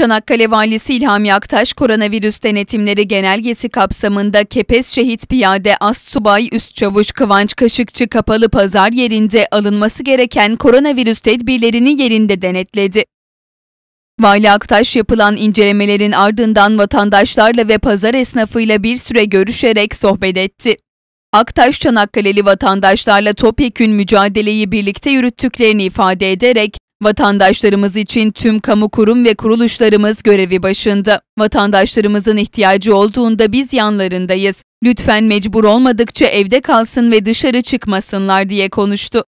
Çanakkale Valisi İlham Yaktaş koronavirüs denetimleri genelgesi kapsamında Kepes Şehit Piyade Astsubay Üst Çavuş Kıvanç Kaşıkçı kapalı pazar yerinde alınması gereken koronavirüs tedbirlerini yerinde denetledi. Vali Aktaş yapılan incelemelerin ardından vatandaşlarla ve pazar esnafıyla bir süre görüşerek sohbet etti. Aktaş Çanakkale'li vatandaşlarla topyekün mücadeleyi birlikte yürüttüklerini ifade ederek Vatandaşlarımız için tüm kamu kurum ve kuruluşlarımız görevi başında. Vatandaşlarımızın ihtiyacı olduğunda biz yanlarındayız. Lütfen mecbur olmadıkça evde kalsın ve dışarı çıkmasınlar diye konuştu.